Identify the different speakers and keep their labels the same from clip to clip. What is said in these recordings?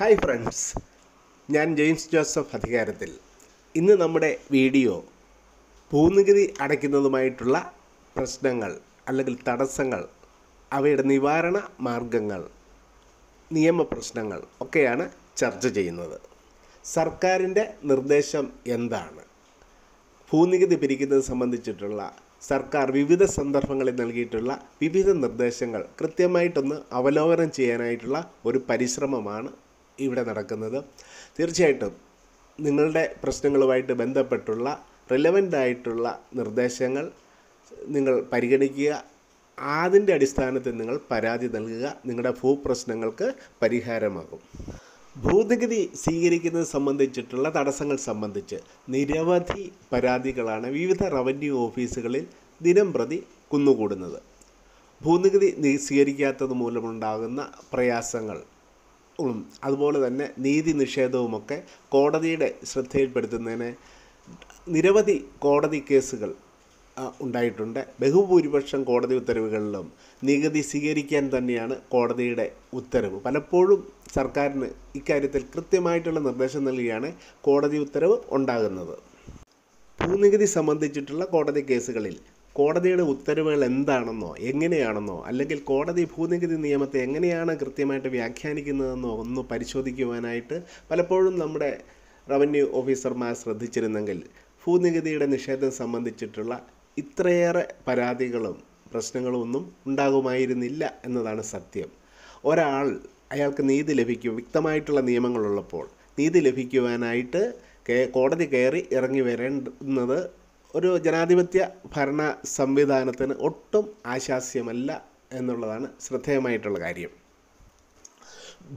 Speaker 1: hi friends ഞാൻ James Joseph അധികാരത്തിൽ ഇന്ന് നമ്മുടെ വീഡിയോ ഭൂനികുതി അടയ്ക്കുന്നതുമായിട്ടുള്ള പ്രശ്നങ്ങൾ അല്ലെങ്കിൽ തടസ്സങ്ങൾ അവയുടെ നിവാരണ മാർഗങ്ങൾ നിയമ പ്രശ്നങ്ങൾ ഒക്കെയാണ് ചർച്ച ചെയ്യുന്നത് സർക്കാരിൻ്റെ നിർദ്ദേശം എന്താണ് ഭൂനികുതി പിരിക്കുന്നത് സംബന്ധിച്ചിട്ടുള്ള സർക്കാർ വിവിധ സന്ദർഭങ്ങളിൽ നൽകിയിട്ടുള്ള വിവിധ നിർദ്ദേശങ്ങൾ കൃത്യമായിട്ടൊന്ന് അവലോകനം ചെയ്യാനായിട്ടുള്ള ഒരു പരിശ്രമമാണ് ഇവിടെ നടക്കുന്നത് തീർച്ചയായിട്ടും നിങ്ങളുടെ പ്രശ്നങ്ങളുമായിട്ട് ബന്ധപ്പെട്ടുള്ള റിലവൻ്റ് ആയിട്ടുള്ള നിർദ്ദേശങ്ങൾ നിങ്ങൾ പരിഗണിക്കുക അതിൻ്റെ അടിസ്ഥാനത്തിൽ നിങ്ങൾ പരാതി നൽകുക നിങ്ങളുടെ ഭൂപ്രശ്നങ്ങൾക്ക് പരിഹാരമാകും ഭൂനികുതി സ്വീകരിക്കുന്നത് സംബന്ധിച്ചിട്ടുള്ള തടസ്സങ്ങൾ സംബന്ധിച്ച് നിരവധി പരാതികളാണ് വിവിധ റവന്യൂ ഓഫീസുകളിൽ ദിനം പ്രതി കുന്നുകൂടുന്നത് ഭൂനികുതി സ്വീകരിക്കാത്തത് മൂലമുണ്ടാകുന്ന പ്രയാസങ്ങൾ അതുപോലെ തന്നെ നീതി നിഷേധവുമൊക്കെ കോടതിയുടെ ശ്രദ്ധയിൽപ്പെടുത്തുന്നതിന് നിരവധി കോടതി കേസുകൾ ഉണ്ടായിട്ടുണ്ട് ബഹുഭൂരിപക്ഷം കോടതി ഉത്തരവുകളിലും നികുതി സ്വീകരിക്കാൻ തന്നെയാണ് കോടതിയുടെ ഉത്തരവ് പലപ്പോഴും സർക്കാരിന് ഇക്കാര്യത്തിൽ കൃത്യമായിട്ടുള്ള നിർദ്ദേശം നൽകിയാണ് കോടതി ഉത്തരവ് ഉണ്ടാകുന്നത് ഭൂനികുതി സംബന്ധിച്ചിട്ടുള്ള കോടതി കേസുകളിൽ കോടതിയുടെ ഉത്തരവുകൾ എന്താണെന്നോ എങ്ങനെയാണെന്നോ അല്ലെങ്കിൽ കോടതി ഭൂനികുതി നിയമത്തെ എങ്ങനെയാണ് കൃത്യമായിട്ട് വ്യാഖ്യാനിക്കുന്നതെന്നോ ഒന്ന് പരിശോധിക്കുവാനായിട്ട് പലപ്പോഴും നമ്മുടെ റവന്യൂ ഓഫീസർമാർ ശ്രദ്ധിച്ചിരുന്നെങ്കിൽ ഭൂനികുതിയുടെ നിഷേധം സംബന്ധിച്ചിട്ടുള്ള ഇത്രയേറെ പരാതികളും പ്രശ്നങ്ങളും ഒന്നും ഉണ്ടാകുമായിരുന്നില്ല എന്നതാണ് സത്യം ഒരാൾ അയാൾക്ക് നീതി ലഭിക്കും വ്യക്തമായിട്ടുള്ള നിയമങ്ങളുള്ളപ്പോൾ നീതി ലഭിക്കുവാനായിട്ട് കോടതി കയറി ഇറങ്ങി വരേണ്ടുന്നത് ഒരു ജനാധിപത്യ ഭരണ സംവിധാനത്തിന് ഒട്ടും ആശാസ്യമല്ല എന്നുള്ളതാണ് ശ്രദ്ധേയമായിട്ടുള്ള കാര്യം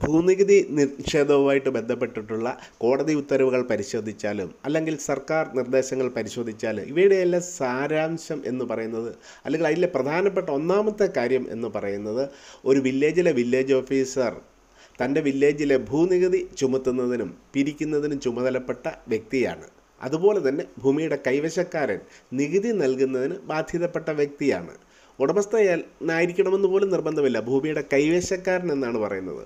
Speaker 1: ഭൂനികുതി നിക്ഷേപവുമായിട്ട് ബന്ധപ്പെട്ടിട്ടുള്ള കോടതി ഉത്തരവുകൾ പരിശോധിച്ചാലും അല്ലെങ്കിൽ സർക്കാർ നിർദ്ദേശങ്ങൾ പരിശോധിച്ചാലും ഇവയുടെയെല്ലാം സാരാംശം എന്ന് പറയുന്നത് അല്ലെങ്കിൽ അതിലെ പ്രധാനപ്പെട്ട ഒന്നാമത്തെ കാര്യം എന്ന് പറയുന്നത് ഒരു വില്ലേജിലെ വില്ലേജ് ഓഫീസർ തൻ്റെ വില്ലേജിലെ ഭൂനികുതി ചുമത്തുന്നതിനും പിരിക്കുന്നതിനും ചുമതലപ്പെട്ട വ്യക്തിയാണ് അതുപോലെ തന്നെ ഭൂമിയുടെ കൈവശക്കാരൻ നികുതി നൽകുന്നതിന് ബാധ്യതപ്പെട്ട വ്യക്തിയാണ് ഉടമസ്ഥനായിരിക്കണമെന്ന് പോലും നിർബന്ധമില്ല ഭൂമിയുടെ കൈവശക്കാരൻ എന്നാണ് പറയുന്നത്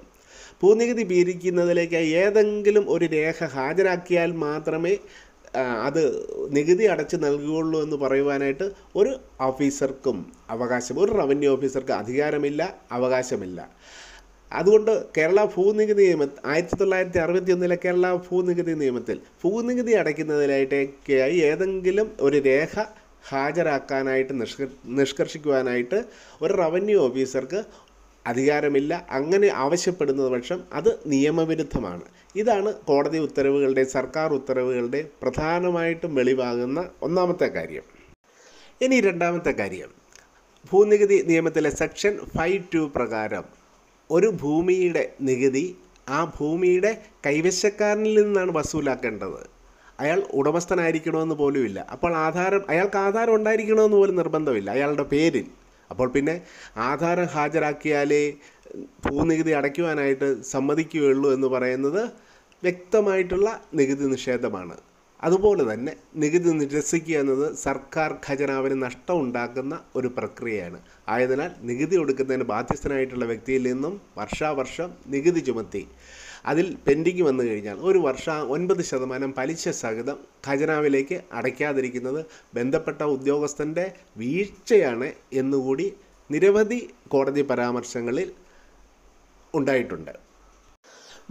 Speaker 1: ഭൂനികുതി പിരിക്കുന്നതിലേക്ക് ഏതെങ്കിലും ഒരു രേഖ ഹാജരാക്കിയാൽ മാത്രമേ അത് നികുതി അടച്ച് നൽകുകയുള്ളൂ എന്ന് പറയുവാനായിട്ട് ഒരു ഓഫീസർക്കും അവകാശം ഒരു റവന്യൂ ഓഫീസർക്ക് അധികാരമില്ല അവകാശമില്ല അതുകൊണ്ട് കേരള ഭൂനികുതി നിയമം ആയിരത്തി തൊള്ളായിരത്തി അറുപത്തി ഒന്നിലെ കേരള ഭൂനികുതി നിയമത്തിൽ ഭൂനികുതി അടയ്ക്കുന്നതിനായിട്ടേക്കായി ഏതെങ്കിലും ഒരു രേഖ ഹാജരാക്കാനായിട്ട് നിഷ്കർ നിഷ്കർഷിക്കുവാനായിട്ട് ഒരു റവന്യൂ ഓഫീസർക്ക് അധികാരമില്ല അങ്ങനെ ആവശ്യപ്പെടുന്ന പക്ഷം അത് നിയമവിരുദ്ധമാണ് ഇതാണ് കോടതി ഉത്തരവുകളുടെ സർക്കാർ ഉത്തരവുകളുടെ പ്രധാനമായിട്ടും വെളിവാകുന്ന ഒന്നാമത്തെ കാര്യം ഇനി രണ്ടാമത്തെ കാര്യം ഭൂനികുതി നിയമത്തിലെ സെക്ഷൻ ഫൈവ് ടു പ്രകാരം ഒരു ഭൂമിയുടെ നികുതി ആ ഭൂമിയുടെ കൈവശക്കാരനിൽ നിന്നാണ് വസൂലാക്കേണ്ടത് അയാൾ ഉടമസ്ഥനായിരിക്കണമെന്ന് പോലുമില്ല അപ്പോൾ ആധാരം അയാൾക്ക് ആധാരം ഉണ്ടായിരിക്കണമെന്ന് പോലും നിർബന്ധമില്ല അയാളുടെ പേരിൽ അപ്പോൾ പിന്നെ ആധാരം ഹാജരാക്കിയാലേ ഭൂനികുതി അടയ്ക്കുവാനായിട്ട് സമ്മതിക്കുകയുള്ളൂ എന്ന് പറയുന്നത് വ്യക്തമായിട്ടുള്ള നികുതി നിഷേധമാണ് അതുപോലെ തന്നെ നികുതി നിരസിക്കുക എന്നത് സർക്കാർ ഖജനാവിന് നഷ്ടമുണ്ടാക്കുന്ന ഒരു പ്രക്രിയയാണ് ആയതിനാൽ നികുതി കൊടുക്കുന്നതിന് ബാധ്യസ്ഥനായിട്ടുള്ള വ്യക്തിയിൽ നിന്നും വർഷാവർഷം നികുതി ചുമത്തി അതിൽ പെൻഡിങ് വന്നു കഴിഞ്ഞാൽ ഒരു വർഷ ഒൻപത് ശതമാനം പലിശ സഹിതം ഖജനാവിലേക്ക് അടയ്ക്കാതിരിക്കുന്നത് ബന്ധപ്പെട്ട ഉദ്യോഗസ്ഥൻ്റെ വീഴ്ചയാണ് എന്നുകൂടി നിരവധി കോടതി പരാമർശങ്ങളിൽ ഉണ്ടായിട്ടുണ്ട്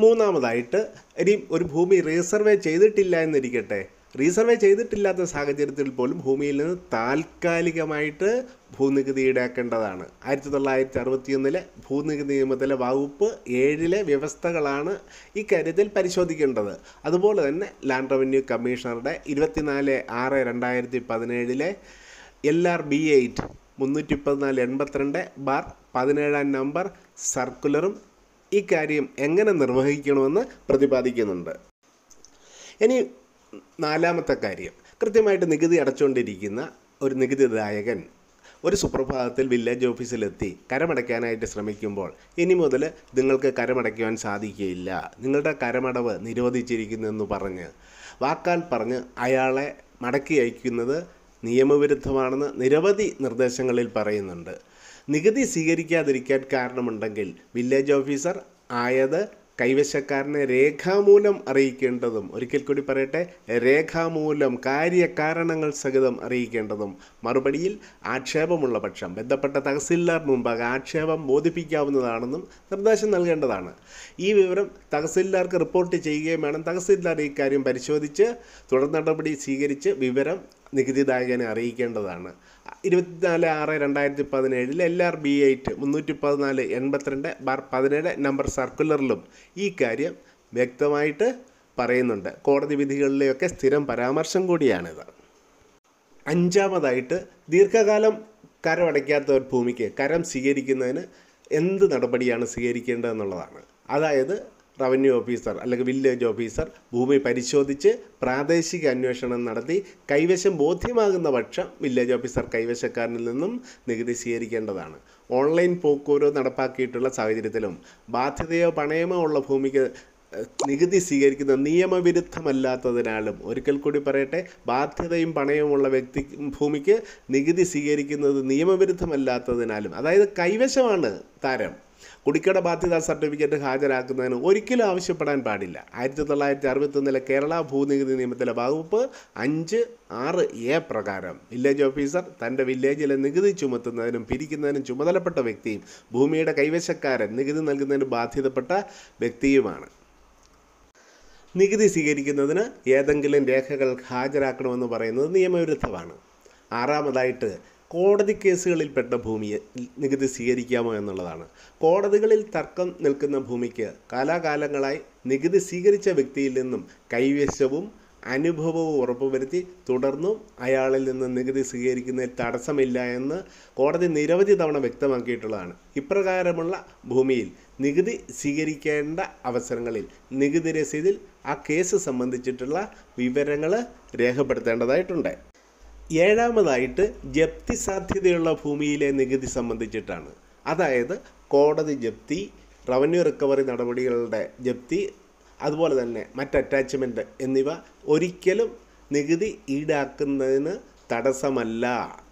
Speaker 1: മൂന്നാമതായിട്ട് ഇനി ഒരു ഭൂമി റീസർവേ ചെയ്തിട്ടില്ല എന്നിരിക്കട്ടെ റീസർവേ ചെയ്തിട്ടില്ലാത്ത സാഹചര്യത്തിൽ പോലും ഭൂമിയിൽ നിന്ന് താൽക്കാലികമായിട്ട് ഭൂനികുതി ഈടാക്കേണ്ടതാണ് ആയിരത്തി തൊള്ളായിരത്തി അറുപത്തിയൊന്നിലെ ഭൂനികുതി നിയമത്തിലെ വകുപ്പ് ഏഴിലെ വ്യവസ്ഥകളാണ് ഇക്കാര്യത്തിൽ പരിശോധിക്കേണ്ടത് അതുപോലെ തന്നെ ലാൻഡ് റവന്യൂ കമ്മീഷണറുടെ ഇരുപത്തിനാല് ആറ് രണ്ടായിരത്തി പതിനേഴിലെ എൽ ആർ ബി എയ്റ്റ് മുന്നൂറ്റി പതിനാല് എൺപത്തിരണ്ട് ബാർ പതിനേഴാം നമ്പർ സർക്കുലറും ഇക്കാര്യം എങ്ങനെ നിർവഹിക്കണമെന്ന് പ്രതിപാദിക്കുന്നുണ്ട് ഇനി നാലാമത്തെ കാര്യം കൃത്യമായിട്ട് നികുതി അടച്ചുകൊണ്ടിരിക്കുന്ന ഒരു നികുതിദായകൻ ഒരു സുപ്രഭാതത്തിൽ വില്ലേജ് ഓഫീസിലെത്തി കരമടയ്ക്കാനായിട്ട് ശ്രമിക്കുമ്പോൾ ഇനി മുതൽ നിങ്ങൾക്ക് കരമടയ്ക്കുവാൻ സാധിക്കുകയില്ല നിങ്ങളുടെ കരമടവ് നിരോധിച്ചിരിക്കുന്നെന്ന് പറഞ്ഞ് വാക്കാൽ പറഞ്ഞ് അയാളെ മടക്കി അയക്കുന്നത് നിയമവിരുദ്ധമാണെന്ന് നിരവധി നിർദ്ദേശങ്ങളിൽ പറയുന്നുണ്ട് നികുതി സ്വീകരിക്കാതിരിക്കാൻ കാരണമുണ്ടെങ്കിൽ വില്ലേജ് ഓഫീസർ ആയത് കൈവശക്കാരനെ രേഖാമൂലം അറിയിക്കേണ്ടതും ഒരിക്കൽ കൂടി പറയട്ടെ രേഖാമൂലം കാര്യകാരണങ്ങൾ സഹിതം അറിയിക്കേണ്ടതും മറുപടിയിൽ ആക്ഷേപമുള്ള പക്ഷം ബന്ധപ്പെട്ട തഹസിൽദാർ മുമ്പാകെ ആക്ഷേപം ബോധിപ്പിക്കാവുന്നതാണെന്നും നിർദ്ദേശം നൽകേണ്ടതാണ് ഈ വിവരം തഹസിൽദാർക്ക് റിപ്പോർട്ട് ചെയ്യുകയും വേണം ഈ ഇക്കാര്യം പരിശോധിച്ച് തുടർ നടപടി സ്വീകരിച്ച് വിവരം നികുതിദായകനെ അറിയിക്കേണ്ടതാണ് ഇരുപത്തിനാല് ആറ് രണ്ടായിരത്തി പതിനേഴിൽ എൽ ആർ ബി എയ്റ്റ് മുന്നൂറ്റി പതിനാല് എൺപത്തിരണ്ട് ബാർ പതിനേഴ് നമ്പർ സർക്കുലറിലും ഈ കാര്യം വ്യക്തമായിട്ട് പറയുന്നുണ്ട് കോടതി വിധികളിലെയൊക്കെ സ്ഥിരം പരാമർശം കൂടിയാണിത് അഞ്ചാമതായിട്ട് ദീർഘകാലം കരമടയ്ക്കാത്ത ഒരു ഭൂമിക്ക് കരം സ്വീകരിക്കുന്നതിന് എന്ത് നടപടിയാണ് സ്വീകരിക്കേണ്ടതെന്നുള്ളതാണ് അതായത് റവന്യൂ ഓഫീസർ അല്ലെങ്കിൽ വില്ലേജ് ഓഫീസർ ഭൂമി പരിശോധിച്ച് പ്രാദേശിക അന്വേഷണം നടത്തി കൈവശം ബോധ്യമാകുന്ന പക്ഷം വില്ലേജ് ഓഫീസർ കൈവശക്കാരനിൽ നിന്നും നികുതി സ്വീകരിക്കേണ്ടതാണ് ഓൺലൈൻ പോക്കൂരോ നടപ്പാക്കിയിട്ടുള്ള സാഹചര്യത്തിലും ബാധ്യതയോ പണയമോ ഉള്ള ഭൂമിക്ക് നികുതി സ്വീകരിക്കുന്ന നിയമവിരുദ്ധമല്ലാത്തതിനാലും ഒരിക്കൽ കൂടി പറയട്ടെ ബാധ്യതയും പണയവുമുള്ള വ്യക്തി ഭൂമിക്ക് നികുതി സ്വീകരിക്കുന്നത് നിയമവിരുദ്ധമല്ലാത്തതിനാലും അതായത് കൈവശമാണ് താരം കുടിക്കട ബാധ്യത സർട്ടിഫിക്കറ്റ് ഹാജരാക്കുന്നതിന് ഒരിക്കലും ആവശ്യപ്പെടാൻ പാടില്ല ആയിരത്തി തൊള്ളായിരത്തി അറുപത്തൊന്നിലെ കേരള ഭൂനികുതി നിയമത്തിലെ വകുപ്പ് അഞ്ച് ആറ് എ പ്രകാരം വില്ലേജ് ഓഫീസർ തൻ്റെ വില്ലേജിലെ നികുതി ചുമത്തുന്നതിനും പിരിക്കുന്നതിനും ചുമതലപ്പെട്ട വ്യക്തിയും ഭൂമിയുടെ കൈവശക്കാരൻ നികുതി നൽകുന്നതിന് ബാധ്യതപ്പെട്ട വ്യക്തിയുമാണ് നികുതി സ്വീകരിക്കുന്നതിന് ഏതെങ്കിലും രേഖകൾ ഹാജരാക്കണമെന്ന് പറയുന്നത് നിയമവിരുദ്ധമാണ് ആറാമതായിട്ട് കോടതി കേസുകളിൽപ്പെട്ട ഭൂമിയെ നികുതി സ്വീകരിക്കാമോ എന്നുള്ളതാണ് കോടതികളിൽ തർക്കം നിൽക്കുന്ന ഭൂമിക്ക് കാലാകാലങ്ങളായി നികുതി സ്വീകരിച്ച വ്യക്തിയിൽ നിന്നും കൈവശവും അനുഭവവും ഉറപ്പുവരുത്തി തുടർന്നും അയാളിൽ നിന്ന് നികുതി സ്വീകരിക്കുന്നതിൽ തടസ്സമില്ല എന്ന് കോടതി നിരവധി തവണ വ്യക്തമാക്കിയിട്ടുള്ളതാണ് ഇപ്രകാരമുള്ള ഭൂമിയിൽ നികുതി സ്വീകരിക്കേണ്ട അവസരങ്ങളിൽ നികുതി രസീതിൽ ആ കേസ് സംബന്ധിച്ചിട്ടുള്ള വിവരങ്ങൾ രേഖപ്പെടുത്തേണ്ടതായിട്ടുണ്ട് ഏഴാമതായിട്ട് ജപ്തി സാധ്യതയുള്ള ഭൂമിയിലെ നികുതി സംബന്ധിച്ചിട്ടാണ് അതായത് കോടതി ജപ്തി റവന്യൂ റിക്കവറി നടപടികളുടെ ജപ്തി അതുപോലെ തന്നെ മറ്റ് അറ്റാച്ച്മെൻറ്റ് എന്നിവ ഒരിക്കലും നികുതി ഈടാക്കുന്നതിന് തടസ്സമല്ല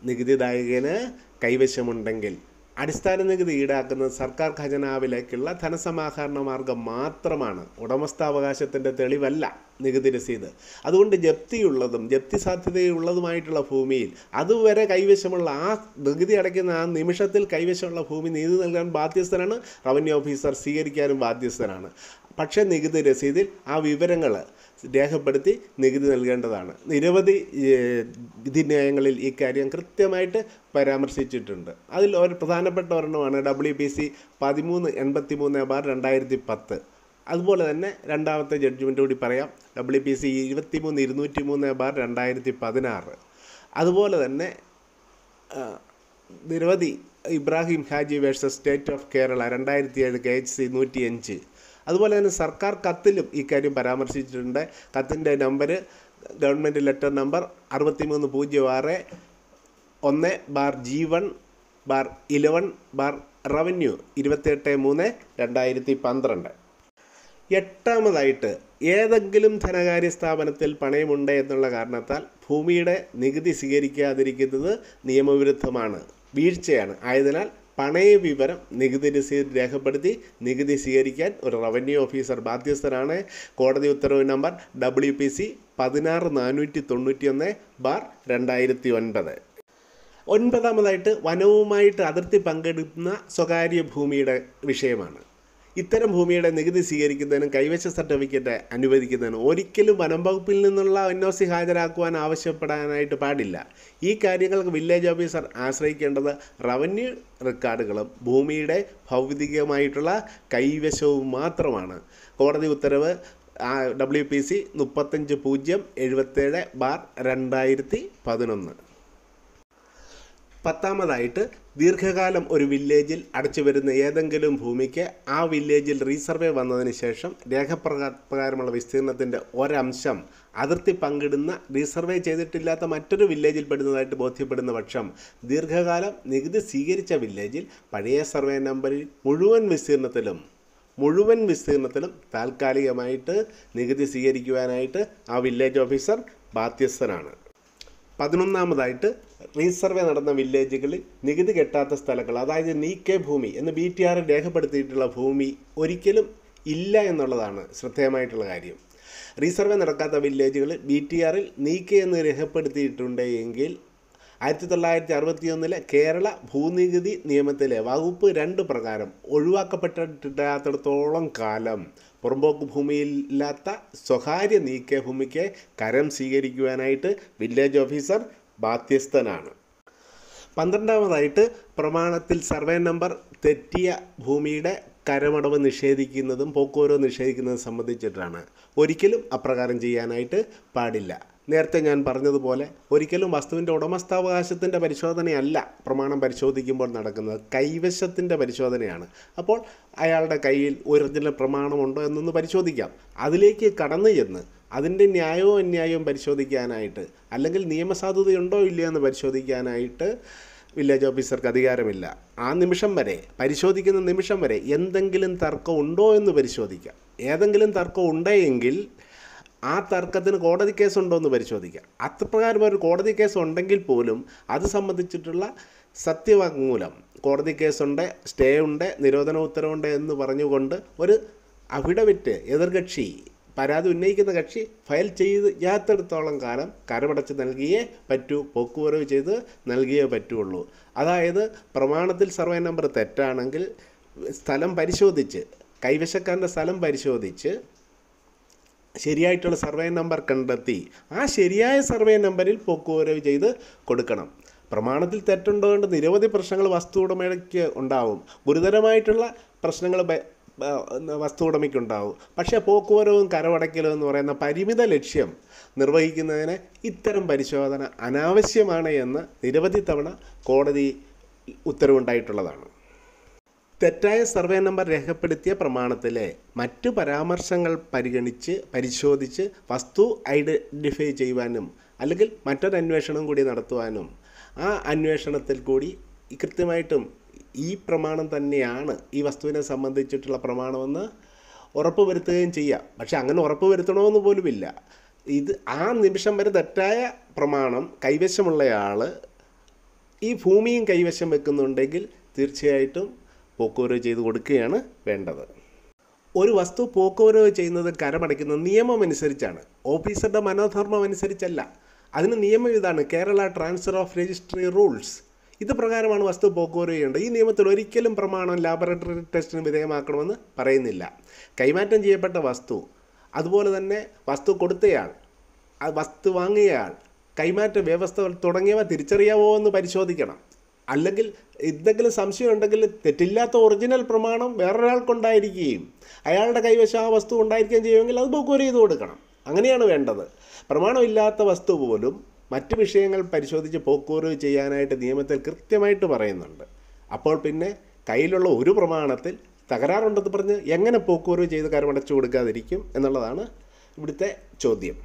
Speaker 1: നികുതിദായകന് കൈവശമുണ്ടെങ്കിൽ അടിസ്ഥാന നികുതി ഈടാക്കുന്നത് സർക്കാർ ഖജനാവിലേക്കുള്ള ധനസമാഹരണ മാർഗം മാത്രമാണ് ഉടമസ്ഥാവകാശത്തിൻ്റെ തെളിവല്ല നികുതി രസീത് അതുകൊണ്ട് ജപ്തിയുള്ളതും ജപ്തി സാധ്യതയുള്ളതുമായിട്ടുള്ള ഭൂമിയിൽ അതുവരെ കൈവശമുള്ള ആ നികുതി അടയ്ക്കുന്ന ആ നിമിഷത്തിൽ കൈവശമുള്ള ഭൂമി നീതി നൽകാൻ ബാധ്യസ്ഥനാണ് റവന്യൂ ഓഫീസർ സ്വീകരിക്കാനും ബാധ്യസ്ഥനാണ് പക്ഷേ നികുതി രസീതിൽ ആ വിവരങ്ങൾ രേഖപ്പെടുത്തി നികുതി നൽകേണ്ടതാണ് നിരവധി ന്യായങ്ങളിൽ ഇക്കാര്യം കൃത്യമായിട്ട് പരാമർശിച്ചിട്ടുണ്ട് അതിൽ ഒരു പ്രധാനപ്പെട്ട ഒരെണ്ണമാണ് ഡബ്ല്യു ബി സി പതിമൂന്ന് എൺപത്തി മൂന്ന് ബാർ രണ്ടായിരത്തി പത്ത് അതുപോലെ തന്നെ രണ്ടാമത്തെ ജഡ്ജ്മെൻ്റ് കൂടി പറയാം ഡബ്ല്യു പി സി ഇരുപത്തി മൂന്ന് ഇരുന്നൂറ്റി മൂന്ന് ബാർ രണ്ടായിരത്തി പതിനാറ് അതുപോലെ തന്നെ നിരവധി Ibrahim Haji versus state of Kerala രണ്ടായിരത്തി ഏഴ് കെ എച്ച് സി നൂറ്റി അഞ്ച് അതുപോലെ തന്നെ സർക്കാർ കത്തിലും ഇക്കാര്യം പരാമർശിച്ചിട്ടുണ്ട് കത്തിൻ്റെ നമ്പർ ഗവൺമെൻറ് ലെറ്റർ നമ്പർ അറുപത്തി മൂന്ന് പൂജ്യം ആറ് ഒന്ന് bar G one bar eleven bar revenue ഇരുപത്തിയെട്ട് മൂന്ന് രണ്ടായിരത്തി പന്ത്രണ്ട് എട്ടാമതായിട്ട് ഏതെങ്കിലും ധനകാര്യ സ്ഥാപനത്തിൽ പണയമുണ്ട് എന്നുള്ള കാരണത്താൽ ഭൂമിയുടെ നികുതി സ്വീകരിക്കാതിരിക്കുന്നത് നിയമവിരുദ്ധമാണ് വീഴ്ചയാണ് ആയതിനാൽ പണയ വിവരം നികുതി രസീത് രേഖപ്പെടുത്തി നികുതി സ്വീകരിക്കാൻ ഒരു റവന്യൂ ഓഫീസർ ബാധ്യസ്ഥനാണ് കോടതി ഉത്തരവ് നമ്പർ ഡബ്ല്യു പി സി പതിനാറ് നാനൂറ്റി ഒന്ന് ബാർ രണ്ടായിരത്തി ഒൻപത് ഒൻപതാമതായിട്ട് വനവുമായിട്ട് അതിർത്തി പങ്കിടുന്ന സ്വകാര്യ ഭൂമിയുടെ വിഷയമാണ് ഇത്തരം ഭൂമിയുടെ നികുതി സ്വീകരിക്കുന്നതിനും കൈവശ സർട്ടിഫിക്കറ്റ് അനുവദിക്കുന്നതിനും ഒരിക്കലും വനം വകുപ്പിൽ നിന്നുള്ള എൻ ഒ സി ഹാജരാക്കുവാൻ ആവശ്യപ്പെടാനായിട്ട് പാടില്ല ഈ കാര്യങ്ങൾക്ക് വില്ലേജ് ഓഫീസർ ആശ്രയിക്കേണ്ടത് റവന്യൂ റെക്കോർഡുകളും ഭൂമിയുടെ ഭൗതികമായിട്ടുള്ള കൈവശവും മാത്രമാണ് കോടതി ഉത്തരവ് ഡബ്ല്യു പി സി മുപ്പത്തഞ്ച് പൂജ്യം എഴുപത്തേഴ് ബാർ രണ്ടായിരത്തി പതിനൊന്ന് പത്താമതായിട്ട് ദീർഘകാലം ഒരു വില്ലേജിൽ വരുന്ന ഏതെങ്കിലും ഭൂമിക്ക് ആ വില്ലേജിൽ റീസർവേ വന്നതിന് ശേഷം പ്രകാരമുള്ള വിസ്തീർണത്തിൻ്റെ ഒരംശം അതിർത്തി പങ്കിടുന്ന റീസർവേ ചെയ്തിട്ടില്ലാത്ത മറ്റൊരു വില്ലേജിൽ പെടുന്നതായിട്ട് ബോധ്യപ്പെടുന്ന പക്ഷം ദീർഘകാലം നികുതി സ്വീകരിച്ച വില്ലേജിൽ പഴയ സർവേ നമ്പറിൽ മുഴുവൻ വിസ്തീർണത്തിലും മുഴുവൻ വിസ്തീർണത്തിലും താൽക്കാലികമായിട്ട് നികുതി സ്വീകരിക്കുവാനായിട്ട് ആ വില്ലേജ് ഓഫീസർ ബാധ്യസ്ഥനാണ് പതിനൊന്നാമതായിട്ട് റീസർവേ നടന്ന വില്ലേജുകളിൽ നികുതി കെട്ടാത്ത സ്ഥലങ്ങൾ അതായത് നീ കെ ഭൂമി എന്ന് ബി ടി ആർ രേഖപ്പെടുത്തിയിട്ടുള്ള ഭൂമി ഒരിക്കലും ഇല്ല എന്നുള്ളതാണ് ശ്രദ്ധേയമായിട്ടുള്ള കാര്യം റീസർവേ നടക്കാത്ത വില്ലേജുകൾ ബി ടി ആറിൽ നീക്കേ എന്ന് രേഖപ്പെടുത്തിയിട്ടുണ്ടെങ്കിൽ ആയിരത്തി തൊള്ളായിരത്തി അറുപത്തിയൊന്നിലെ കേരള ഭൂനികുതി നിയമത്തിലെ വകുപ്പ് രണ്ട് പ്രകാരം ഒഴിവാക്കപ്പെട്ടിട്ടില്ലാത്തിടത്തോളം കാലം പുറമ്പോക്ക് ഭൂമിയില്ലാത്ത സ്വകാര്യ നീക്കിയ ഭൂമിക്ക് കരം സ്വീകരിക്കുവാനായിട്ട് വില്ലേജ് ഓഫീസർ ബാധ്യസ്ഥനാണ് പന്ത്രണ്ടാമതായിട്ട് പ്രമാണത്തിൽ സർവേ നമ്പർ തെറ്റിയ ഭൂമിയുടെ കരമടവ് നിഷേധിക്കുന്നതും പോക്കോരോ നിഷേധിക്കുന്നതും സംബന്ധിച്ചിട്ടാണ് ഒരിക്കലും അപ്രകാരം ചെയ്യാനായിട്ട് പാടില്ല നേരത്തെ ഞാൻ പറഞ്ഞതുപോലെ ഒരിക്കലും വസ്തുവിൻ്റെ ഉടമസ്ഥാവകാശത്തിൻ്റെ പരിശോധനയല്ല പ്രമാണം പരിശോധിക്കുമ്പോൾ നടക്കുന്നത് കൈവശത്തിൻ്റെ പരിശോധനയാണ് അപ്പോൾ അയാളുടെ കയ്യിൽ ഒറിജിനൽ പ്രമാണമുണ്ടോ എന്നൊന്ന് പരിശോധിക്കാം അതിലേക്ക് കടന്നു ചെന്ന് അതിൻ്റെ ന്യായവും അന്യായവും പരിശോധിക്കാനായിട്ട് അല്ലെങ്കിൽ നിയമസാധുതയുണ്ടോ ഇല്ലയോ എന്ന് പരിശോധിക്കാനായിട്ട് വില്ലേജ് ഓഫീസർക്ക് അധികാരമില്ല ആ നിമിഷം വരെ പരിശോധിക്കുന്ന നിമിഷം വരെ എന്തെങ്കിലും തർക്കം ഉണ്ടോ എന്ന് പരിശോധിക്കാം ഏതെങ്കിലും തർക്കം ഉണ്ടെങ്കിൽ ആ തർക്കത്തിന് കോടതി കേസുണ്ടോ എന്ന് പരിശോധിക്കാം അത്രപ്രകാരം ഒരു കോടതി കേസ് ഉണ്ടെങ്കിൽ പോലും അത് സംബന്ധിച്ചിട്ടുള്ള സത്യവാങ്മൂലം കോടതി കേസുണ്ട് സ്റ്റേ ഉണ്ട് നിരോധന ഉത്തരവുണ്ട് എന്ന് പറഞ്ഞുകൊണ്ട് ഒരു അഫിഡവിറ്റ് എതിർകക്ഷി പരാതി ഉന്നയിക്കുന്ന കക്ഷി ഫയൽ ചെയ്യാത്തിടത്തോളം കാലം കരമടച്ച് നൽകിയേ പറ്റൂ പോക്കുവരവ് ചെയ്ത് നൽകിയേ പറ്റുള്ളൂ അതായത് പ്രമാണത്തിൽ സർവേ നമ്പർ തെറ്റാണെങ്കിൽ സ്ഥലം പരിശോധിച്ച് കൈവശക്കാരൻ്റെ സ്ഥലം പരിശോധിച്ച് ശരിയായിട്ടുള്ള സർവേ നമ്പർ കണ്ടെത്തി ആ ശരിയായ സർവേ നമ്പറിൽ പോക്കുവരവ് ചെയ്ത് കൊടുക്കണം പ്രമാണത്തിൽ തെറ്റുണ്ടോ കൊണ്ട് നിരവധി പ്രശ്നങ്ങൾ വസ്തു ഉടമയ്ക്ക് ഉണ്ടാവും ഗുരുതരമായിട്ടുള്ള പ്രശ്നങ്ങൾ വസ്തു ഉടമയ്ക്കുണ്ടാവും പക്ഷേ പോക്കുവരവും കരവടയ്ക്കലും എന്ന് പറയുന്ന പരിമിത ലക്ഷ്യം നിർവഹിക്കുന്നതിന് ഇത്തരം പരിശോധന അനാവശ്യമാണ് എന്ന് നിരവധി തവണ കോടതി ഉത്തരവുണ്ടായിട്ടുള്ളതാണ് തെറ്റായ സർവേ നമ്പർ രേഖപ്പെടുത്തിയ പ്രമാണത്തിലെ മറ്റു പരാമർശങ്ങൾ പരിഗണിച്ച് പരിശോധിച്ച് വസ്തു ഐഡൻറ്റിഫൈ ചെയ്യുവാനും അല്ലെങ്കിൽ മറ്റൊരു അന്വേഷണം കൂടി നടത്തുവാനും ആ അന്വേഷണത്തിൽ കൂടി കൃത്യമായിട്ടും ഈ പ്രമാണം തന്നെയാണ് ഈ വസ്തുവിനെ സംബന്ധിച്ചിട്ടുള്ള പ്രമാണമെന്ന് ഉറപ്പ് വരുത്തുകയും ചെയ്യാം പക്ഷെ അങ്ങനെ ഉറപ്പ് വരുത്തണമെന്ന് പോലുമില്ല ഇത് ആ നിമിഷം വരെ തെറ്റായ പ്രമാണം കൈവശമുള്ളയാൾ ഈ ഭൂമിയും കൈവശം വെക്കുന്നുണ്ടെങ്കിൽ തീർച്ചയായിട്ടും പോക്കുവരവ് ചെയ്ത് കൊടുക്കുകയാണ് വേണ്ടത് ഒരു വസ്തു പോക്കുവരവ് ചെയ്യുന്നത് കരമടയ്ക്കുന്ന നിയമം അനുസരിച്ചാണ് ഓഫീസറുടെ മനോധർമ്മം അനുസരിച്ചല്ല അതിന് നിയമം ഇതാണ് Kerala transfer of registry rules ഇത് പ്രകാരമാണ് വസ്തു പോക്കുവരവ് ചെയ്യേണ്ടത് ഈ നിയമത്തിൽ ഒരിക്കലും പ്രമാണം ലാബറട്ടറി ടെസ്റ്റിന് വിധേയമാക്കണമെന്ന് പറയുന്നില്ല കൈമാറ്റം ചെയ്യപ്പെട്ട വസ്തു അതുപോലെ തന്നെ വസ്തു കൊടുത്തയാൾ വസ്തു വാങ്ങിയയാൾ കൈമാറ്റ വ്യവസ്ഥകൾ തുടങ്ങിയവ തിരിച്ചറിയാമോ എന്ന് പരിശോധിക്കണം അല്ലെങ്കിൽ എന്തെങ്കിലും സംശയം ഉണ്ടെങ്കിൽ തെറ്റില്ലാത്ത ഒറിജിനൽ പ്രമാണം വേറൊരാൾക്കുണ്ടായിരിക്കുകയും അയാളുടെ കൈവശം ആ വസ്തു ഉണ്ടായിരിക്കുകയും ചെയ്യുമെങ്കിൽ അത് പോക്കുവരവ് ചെയ്ത് കൊടുക്കണം അങ്ങനെയാണ് വേണ്ടത് പ്രമാണമില്ലാത്ത വസ്തു പോലും മറ്റ് വിഷയങ്ങൾ പരിശോധിച്ച് പോക്കൂറ് ചെയ്യാനായിട്ട് നിയമത്തിൽ കൃത്യമായിട്ട് പറയുന്നുണ്ട് അപ്പോൾ പിന്നെ കയ്യിലുള്ള ഒരു പ്രമാണത്തിൽ തകരാറുണ്ടെന്ന് പറഞ്ഞ് എങ്ങനെ പോക്കൂറ് ചെയ്ത് കരമടച്ചു കൊടുക്കാതിരിക്കും എന്നുള്ളതാണ് ഇവിടുത്തെ ചോദ്യം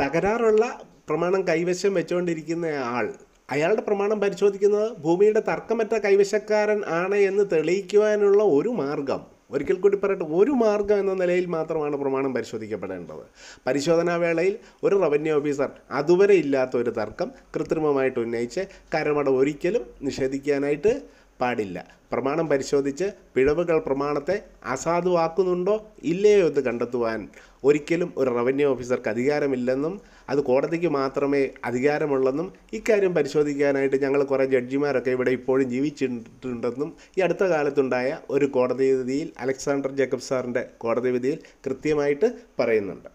Speaker 1: തകരാറുള്ള പ്രമാണം കൈവശം വെച്ചുകൊണ്ടിരിക്കുന്ന ആൾ അയാളുടെ പ്രമാണം പരിശോധിക്കുന്നത് ഭൂമിയുടെ തർക്കമറ്റ കൈവശക്കാരൻ ആണ് എന്ന് തെളിയിക്കുവാനുള്ള ഒരു മാർഗം ഒരിക്കൽ കൂടി പറയട്ടെ ഒരു മാർഗം എന്ന നിലയിൽ മാത്രമാണ് പ്രമാണം പരിശോധിക്കപ്പെടേണ്ടത് പരിശോധനാ വേളയിൽ ഒരു റവന്യൂ ഓഫീസർ അതുവരെ ഇല്ലാത്ത ഒരു തർക്കം കൃത്രിമമായിട്ട് ഉന്നയിച്ച് കരമട ഒരിക്കലും നിഷേധിക്കാനായിട്ട് പാടില്ല പ്രമാണം പരിശോധിച്ച് പിഴവുകൾ പ്രമാണത്തെ അസാധുവാക്കുന്നുണ്ടോ ഇല്ലയോ എന്ന് കണ്ടെത്തുവാൻ ഒരിക്കലും ഒരു റവന്യൂ ഓഫീസർക്ക് അധികാരമില്ലെന്നും അത് കോടതിക്ക് മാത്രമേ അധികാരമുള്ളെന്നും ഇക്കാര്യം പരിശോധിക്കാനായിട്ട് ഞങ്ങൾ കുറേ ജഡ്ജിമാരൊക്കെ ഇവിടെ ഇപ്പോഴും ജീവിച്ചിട്ടുണ്ടെന്നും ഈ അടുത്ത കാലത്തുണ്ടായ ഒരു കോടതി വിധിയിൽ അലക്സാണ്ടർ ജേക്കബ് സാറിൻ്റെ കോടതി വിധിയിൽ കൃത്യമായിട്ട് പറയുന്നുണ്ട്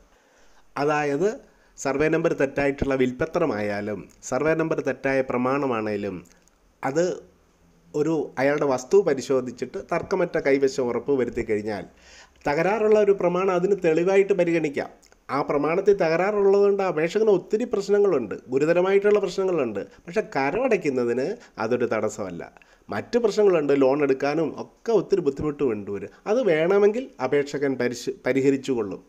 Speaker 1: അതായത് സർവേ നമ്പർ തെറ്റായിട്ടുള്ള വിൽപ്പത്രമായാലും സർവേ നമ്പർ തെറ്റായ പ്രമാണമാണേലും അത് ഒരു അയാളുടെ വസ്തു പരിശോധിച്ചിട്ട് തർക്കമറ്റ കൈവശം ഉറപ്പ് വരുത്തി കഴിഞ്ഞാൽ തകരാറുള്ള ഒരു പ്രമാണം അതിന് തെളിവായിട്ട് പരിഗണിക്കാം ആ പ്രമാണത്തിൽ കൊണ്ട് അപേക്ഷകന് ഒത്തിരി പ്രശ്നങ്ങളുണ്ട് ഗുരുതരമായിട്ടുള്ള പ്രശ്നങ്ങളുണ്ട് പക്ഷേ കരമടയ്ക്കുന്നതിന് അതൊരു തടസ്സമല്ല മറ്റ് പ്രശ്നങ്ങളുണ്ട് ലോൺ എടുക്കാനും ഒക്കെ ഒത്തിരി ബുദ്ധിമുട്ട് വേണ്ടിവരും അത് വേണമെങ്കിൽ അപേക്ഷകൻ പരിശ്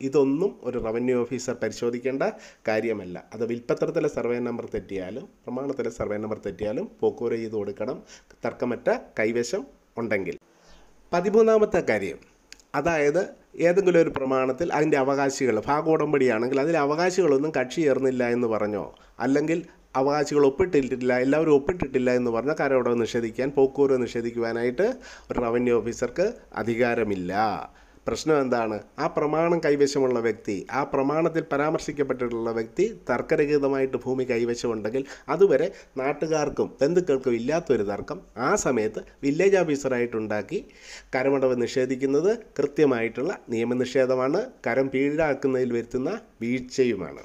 Speaker 1: ഇതൊന്നും ഒരു റവന്യൂ ഓഫീസർ പരിശോധിക്കേണ്ട കാര്യമല്ല അത് വിൽപ്പത്രത്തിലെ സർവേ നമ്പർ തെറ്റിയാലും പ്രമാണത്തിലെ സർവേ നമ്പർ തെറ്റിയാലും പോക്കൂര ചെയ്ത് കൊടുക്കണം തർക്കമറ്റ കൈവശം ഉണ്ടെങ്കിൽ പതിമൂന്നാമത്തെ കാര്യം അതായത് ഏതെങ്കിലും ഒരു പ്രമാണത്തിൽ അതിൻ്റെ അവകാശികൾ ഭാഗോടമ്പടിയാണെങ്കിൽ അതിൽ അവകാശികളൊന്നും കക്ഷി ചേർന്നില്ല എന്ന് പറഞ്ഞോ അല്ലെങ്കിൽ അവകാശികൾ ഒപ്പിട്ടിട്ടില്ല എല്ലാവരും ഒപ്പിട്ടിട്ടില്ല എന്ന് പറഞ്ഞാൽ അവിടെ നിഷേധിക്കാൻ പോക്കൂറ് നിഷേധിക്കുവാനായിട്ട് ഒരു റവന്യൂ ഓഫീസർക്ക് അധികാരമില്ല പ്രശ്നം എന്താണ് ആ പ്രമാണം കൈവശമുള്ള വ്യക്തി ആ പ്രമാണത്തിൽ പരാമർശിക്കപ്പെട്ടിട്ടുള്ള വ്യക്തി തർക്കരഹിതമായിട്ട് ഭൂമി കൈവശമുണ്ടെങ്കിൽ അതുവരെ നാട്ടുകാർക്കും ബന്ധുക്കൾക്കും ഇല്ലാത്തൊരു തർക്കം ആ സമയത്ത് വില്ലേജ് ഓഫീസറായിട്ടുണ്ടാക്കി കരമടവ് നിഷേധിക്കുന്നത് കൃത്യമായിട്ടുള്ള നിയമനിഷേധമാണ് കരം പീഴാക്കുന്നതിൽ വരുത്തുന്ന വീഴ്ചയുമാണ്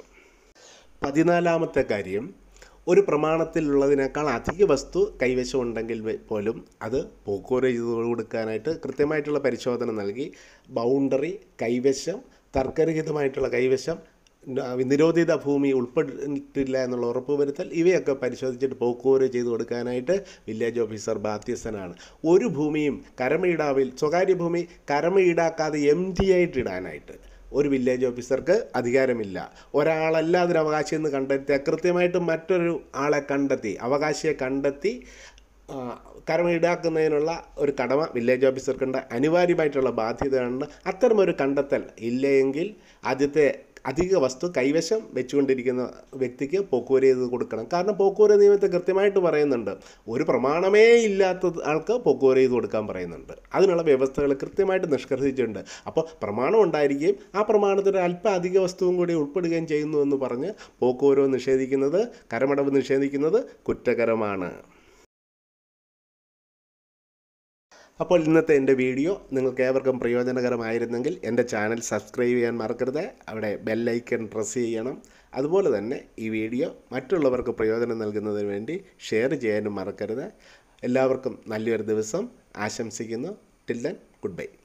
Speaker 1: പതിനാലാമത്തെ കാര്യം ഒരു പ്രമാണത്തിലുള്ളതിനേക്കാൾ അധിക വസ്തു കൈവശം ഉണ്ടെങ്കിൽ പോലും അത് പോക്കോര ചെയ്ത് കൊടുക്കാനായിട്ട് കൃത്യമായിട്ടുള്ള പരിശോധന നൽകി ബൗണ്ടറി കൈവശം തർക്കരഹിതമായിട്ടുള്ള കൈവശം നിരോധിത ഭൂമി ഉൾപ്പെട്ടിട്ടില്ല എന്നുള്ള ഉറപ്പ് വരുത്തൽ ഇവയൊക്കെ പരിശോധിച്ചിട്ട് പോക്കുവരവ് ചെയ്തു കൊടുക്കാനായിട്ട് വില്ലേജ് ഓഫീസർ ബാധ്യസ്ഥനാണ് ഒരു ഭൂമിയും കരമീടാവിൽ സ്വകാര്യ ഭൂമി കരമീടാക്കാതെ എം ടി ആയിട്ട് ഇടാനായിട്ട് ഒരു വില്ലേജ് ഓഫീസർക്ക് അധികാരമില്ല ഒരാളല്ല അതിന് അവകാശി എന്ന് കണ്ടെത്തി കൃത്യമായിട്ട് മറ്റൊരു ആളെ കണ്ടെത്തി അവകാശിയെ കണ്ടെത്തി കടമ ഈടാക്കുന്നതിനുള്ള ഒരു കടമ വില്ലേജ് ഓഫീസർക്കുണ്ട് അനിവാര്യമായിട്ടുള്ള ബാധ്യതയാണ് അത്തരമൊരു കണ്ടെത്തൽ ഇല്ലെങ്കിൽ ആദ്യത്തെ അധിക വസ്തു കൈവശം വെച്ചുകൊണ്ടിരിക്കുന്ന വ്യക്തിക്ക് പോക്കുവരെ ചെയ്ത് കൊടുക്കണം കാരണം പോക്കൂര നിയമത്തെ കൃത്യമായിട്ട് പറയുന്നുണ്ട് ഒരു പ്രമാണമേ ഇല്ലാത്ത ആൾക്ക് പോക്കൂര ചെയ്ത് കൊടുക്കാൻ പറയുന്നുണ്ട് അതിനുള്ള വ്യവസ്ഥകൾ കൃത്യമായിട്ട് നിഷ്കർഷിച്ചിട്ടുണ്ട് അപ്പോൾ പ്രമാണം ഉണ്ടായിരിക്കുകയും ആ പ്രമാണത്തിൽ അല്പം അധിക വസ്തുവും കൂടി ഉൾപ്പെടുകയും ചെയ്യുന്നു എന്ന് പറഞ്ഞ് പോക്കുവരവ് നിഷേധിക്കുന്നത് കരമടവ് നിഷേധിക്കുന്നത് കുറ്റകരമാണ് അപ്പോൾ ഇന്നത്തെ എൻ്റെ വീഡിയോ നിങ്ങൾക്ക് ഏവർക്കും പ്രയോജനകരമായിരുന്നെങ്കിൽ എൻ്റെ ചാനൽ സബ്സ്ക്രൈബ് ചെയ്യാൻ മറക്കരുത് അവിടെ ബെല്ലൈക്കൺ പ്രസ് ചെയ്യണം അതുപോലെ തന്നെ ഈ വീഡിയോ മറ്റുള്ളവർക്ക് പ്രയോജനം നൽകുന്നതിന് വേണ്ടി ഷെയർ ചെയ്യാനും മറക്കരുത് എല്ലാവർക്കും നല്ലൊരു ദിവസം ആശംസിക്കുന്നു ടിൽ ദൻ ഗുഡ് ബൈ